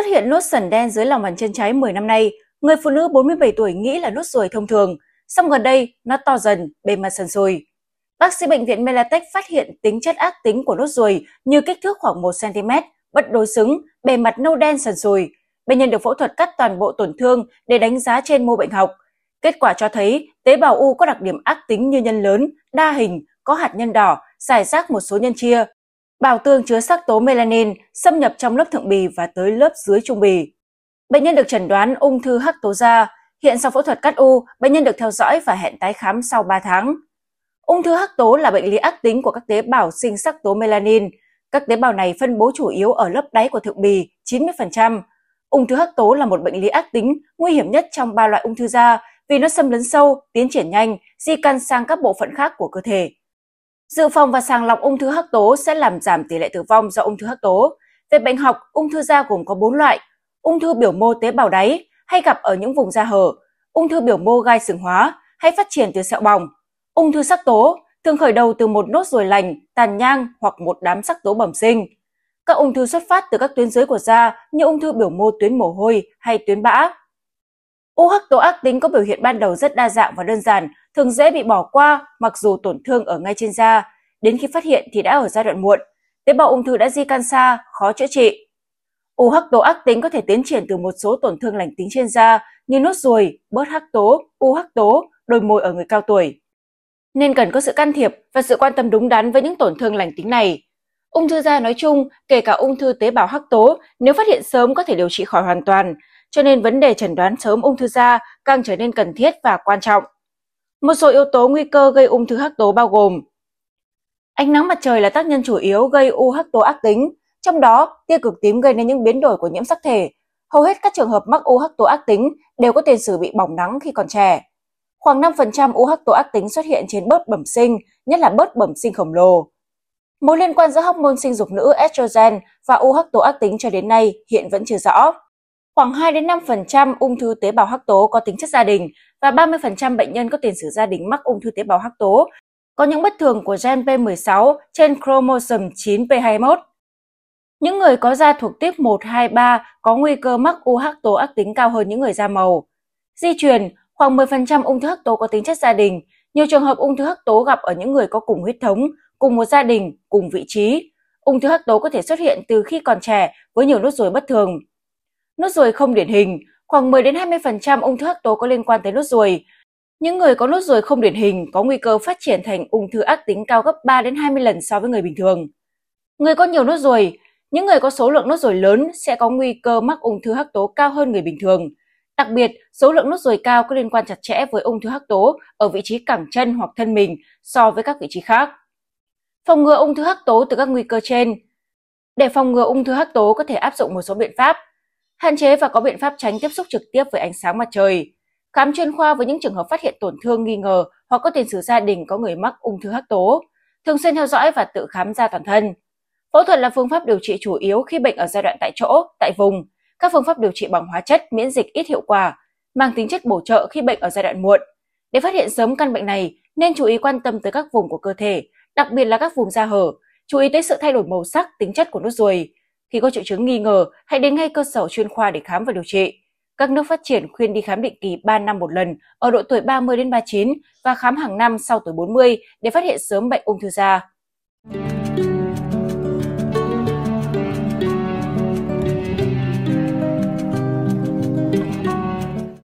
Xuất hiện nốt sần đen dưới lòng bàn chân trái 10 năm nay, người phụ nữ 47 tuổi nghĩ là nốt ruồi thông thường, song gần đây nó to dần bề mặt sần sùi. Bác sĩ bệnh viện Melatech phát hiện tính chất ác tính của nốt ruồi như kích thước khoảng 1 cm, bất đối xứng, bề mặt nâu đen sần sùi. Bệnh nhân được phẫu thuật cắt toàn bộ tổn thương để đánh giá trên mô bệnh học. Kết quả cho thấy tế bào u có đặc điểm ác tính như nhân lớn, đa hình, có hạt nhân đỏ, giải rác một số nhân chia, Bào tương chứa sắc tố melanin xâm nhập trong lớp thượng bì và tới lớp dưới trung bì. Bệnh nhân được chẩn đoán ung thư hắc tố da. Hiện sau phẫu thuật cắt u, bệnh nhân được theo dõi và hẹn tái khám sau 3 tháng. Ung thư hắc tố là bệnh lý ác tính của các tế bào sinh sắc tố melanin. Các tế bào này phân bố chủ yếu ở lớp đáy của thượng bì, 90%. Ung thư hắc tố là một bệnh lý ác tính nguy hiểm nhất trong ba loại ung thư da vì nó xâm lấn sâu, tiến triển nhanh, di căn sang các bộ phận khác của cơ thể, Dự phòng và sàng lọc ung thư hắc tố sẽ làm giảm tỷ lệ tử vong do ung thư hắc tố. Về bệnh học, ung thư da gồm có 4 loại: ung thư biểu mô tế bào đáy hay gặp ở những vùng da hở, ung thư biểu mô gai sừng hóa hay phát triển từ sẹo bỏng, ung thư sắc tố thường khởi đầu từ một nốt ruồi lành, tàn nhang hoặc một đám sắc tố bẩm sinh. Các ung thư xuất phát từ các tuyến dưới của da như ung thư biểu mô tuyến mồ hôi hay tuyến bã. U hắc tố ác tính có biểu hiện ban đầu rất đa dạng và đơn giản thường dễ bị bỏ qua mặc dù tổn thương ở ngay trên da, đến khi phát hiện thì đã ở giai đoạn muộn. Tế bào ung thư đã di căn xa, khó chữa trị. U hắc tố ác tính có thể tiến triển từ một số tổn thương lành tính trên da như nốt ruồi, bớt hắc tố, u hắc tố, đôi môi ở người cao tuổi. Nên cần có sự can thiệp và sự quan tâm đúng đắn với những tổn thương lành tính này. Ung thư da nói chung, kể cả ung thư tế bào hắc tố, nếu phát hiện sớm có thể điều trị khỏi hoàn toàn, cho nên vấn đề chẩn đoán sớm ung thư da càng trở nên cần thiết và quan trọng. Một số yếu tố nguy cơ gây ung thư hắc tố bao gồm Ánh nắng mặt trời là tác nhân chủ yếu gây u hắc tố ác tính, trong đó tia cực tím gây nên những biến đổi của nhiễm sắc thể. Hầu hết các trường hợp mắc u hắc tố ác tính đều có tiền sử bị bỏng nắng khi còn trẻ. Khoảng 5% u hắc tố ác tính xuất hiện trên bớt bẩm sinh, nhất là bớt bẩm sinh khổng lồ. Mối liên quan giữa hormone sinh dục nữ estrogen và u hắc tố ác tính cho đến nay hiện vẫn chưa rõ. Khoảng 2 đến 5% ung thư tế bào hắc tố có tính chất gia đình và 30% bệnh nhân có tiền sử gia đình mắc ung thư tế bào hắc tố có những bất thường của gen P16 trên chromosome 9p21. Những người có da thuộc tiếp 1, 2, 3 có nguy cơ mắc u hắc tố ác tính cao hơn những người da màu. Di truyền, khoảng 10% ung thư hắc tố có tính chất gia đình. Nhiều trường hợp ung thư hắc tố gặp ở những người có cùng huyết thống, cùng một gia đình, cùng vị trí. Ung thư hắc tố có thể xuất hiện từ khi còn trẻ với nhiều nốt ruồi bất thường. Nốt ruồi không điển hình, khoảng 10 đến 20% ung thư hắc tố có liên quan tới nốt ruồi. Những người có nốt ruồi không điển hình có nguy cơ phát triển thành ung thư ác tính cao gấp 3 đến 20 lần so với người bình thường. Người có nhiều nốt ruồi, những người có số lượng nốt ruồi lớn sẽ có nguy cơ mắc ung thư hắc tố cao hơn người bình thường. Đặc biệt, số lượng nốt ruồi cao có liên quan chặt chẽ với ung thư hắc tố ở vị trí cẳng chân hoặc thân mình so với các vị trí khác. Phòng ngừa ung thư hắc tố từ các nguy cơ trên. Để phòng ngừa ung thư hắc tố có thể áp dụng một số biện pháp – hạn chế và có biện pháp tránh tiếp xúc trực tiếp với ánh sáng mặt trời, khám chuyên khoa với những trường hợp phát hiện tổn thương nghi ngờ hoặc có tiền sử gia đình có người mắc ung thư hắc tố, thường xuyên theo dõi và tự khám da toàn thân. Phẫu thuật là phương pháp điều trị chủ yếu khi bệnh ở giai đoạn tại chỗ, tại vùng. Các phương pháp điều trị bằng hóa chất, miễn dịch ít hiệu quả, mang tính chất bổ trợ khi bệnh ở giai đoạn muộn. Để phát hiện sớm căn bệnh này, nên chú ý quan tâm tới các vùng của cơ thể, đặc biệt là các vùng da hở, chú ý tới sự thay đổi màu sắc, tính chất của nốt ruồi, khi có triệu chứng nghi ngờ, hãy đến ngay cơ sở chuyên khoa để khám và điều trị. Các nước phát triển khuyên đi khám định kỳ 3 năm một lần ở độ tuổi 30 đến 39 và khám hàng năm sau tuổi 40 để phát hiện sớm bệnh ung thư da.